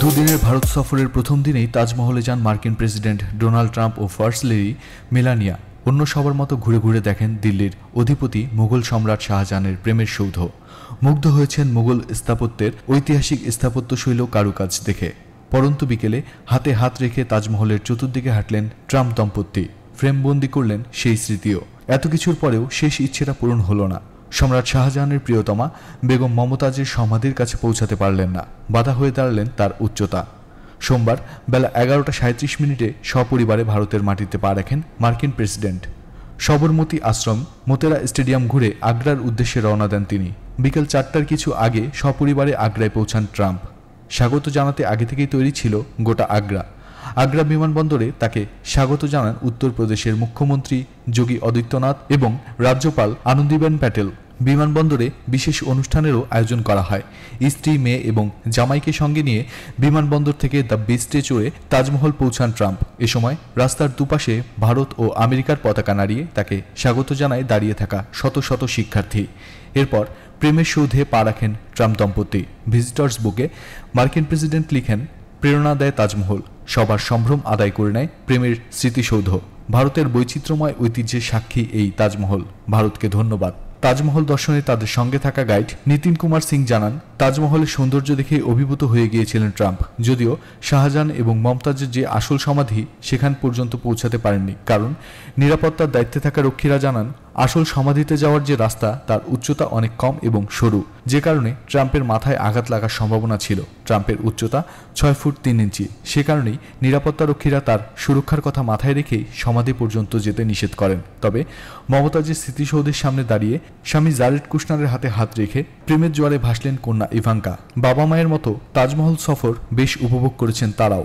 দুদিনের ভারত সফরের প্রথম দিনেই তাজমহলে যান মার্কিন প্রেসিডেন্ট ডোনাল্ড ট্রাম্প ও ফার্স্ট লেডি মেলানিয়া অন্য সবার মতো ঘুরে ঘুরে দেখেন দিল্লির অধিপতি মুঘল সম্রাট শাহজাহানের প্রেমের সৌধ মুগ্ধ হয়েছেন মুঘল স্থাপত্যের ঐতিহাসিক স্থাপত্যশৈল কারুকাজ দেখে পরন্তু বিকেলে হাতে হাত রেখে তাজমহলের চতুর্দিকে হাঁটলেন ট্রাম্প দম্পতি ফ্রেমবন্দি করলেন সেই স্মৃতিও এত কিছুর পরেও শেষ ইচ্ছেটা পূরণ হলো না সম্রাট শাহজাহানের প্রিয়তমা বেগম মমতাজের সমাধির কাছে পৌঁছাতে পারলেন না বাধা হয়ে দাঁড়ালেন তার উচ্চতা সোমবার বেলা এগারোটা সাঁত্রিশ মিনিটে সপরিবারে ভারতের মাটিতে পা রাখেন মার্কিন প্রেসিডেন্ট সবরমতি আশ্রম মোতেরা স্টেডিয়াম ঘুরে আগ্রার উদ্দেশ্যে রওনা দেন তিনি বিকেল চারটার কিছু আগে সপরিবারে আগ্রায় পৌঁছান ট্রাম্প স্বাগত জানাতে আগে থেকেই তৈরি ছিল গোটা আগ্রা আগ্রা বিমানবন্দরে তাকে স্বাগত জানান উত্তরপ্রদেশের মুখ্যমন্ত্রী যোগী আদিত্যনাথ এবং রাজ্যপাল আনন্দিবেন প্যাটেল বিমানবন্দরে বিশেষ অনুষ্ঠানেরও আয়োজন করা হয় স্ত্রী মেয়ে এবং জামাইকে সঙ্গে নিয়ে বিমানবন্দর থেকে দ্য বেস্টে চড়ে তাজমহল পৌঁছান ট্রাম্প এ সময় রাস্তার দুপাশে ভারত ও আমেরিকার পতাকা নাড়িয়ে তাকে স্বাগত জানায় দাঁড়িয়ে থাকা শত শত শিক্ষার্থী এরপর প্রেমের সৌধে পা রাখেন ট্রাম্প দম্পতি ভিজিটর্স বুকে মার্কিন প্রেসিডেন্ট লিখেন প্রেরণা দেয় তাজমহল সবার সম্ভ্রম আদায় করে নেয় প্রেমের স্মৃতিসৌধ ভারতের বৈচিত্র্যময় ঐতিহ্যের সাক্ষী এই তাজমহল ভারতকে ধন্যবাদ তাজমহল দর্শনে তাদের সঙ্গে থাকা গাইড নীতিন কুমার সিং জানান তাজমহলের সৌন্দর্য দেখে অভিভূত হয়ে গিয়েছিলেন ট্রাম্প যদিও শাহজাহান এবং মমতাজের যে আসল সমাধি সেখান পর্যন্ত পৌঁছাতে পারেননি কারণ নিরাপত্তার দায়িত্বে থাকা রক্ষীরা জানান আসল সমাধিতে যাওয়ার যে রাস্তা তার উচ্চতা অনেক কম এবং সরু যে কারণে ট্রাম্পের মাথায় আঘাত লাগার সম্ভাবনা ছিল ট্রাম্পের উচ্চতা ছয় ফুট তিন ইঞ্চি সে কারণেই নিরাপত্তারক্ষীরা তার সুরক্ষার কথা মাথায় রেখেই সমাধি পর্যন্ত যেতে নিষেধ করেন তবে মমতাজের স্মৃতিসৌধের সামনে দাঁড়িয়ে স্বামী জারেড কুষ্ণারের হাতে হাত রেখে প্রেমের জোয়ারে ভাসলেন কন্যা ইভাঙ্কা বাবা মায়ের মতো তাজমহল সফর বেশ উপভোগ করেছেন তারাও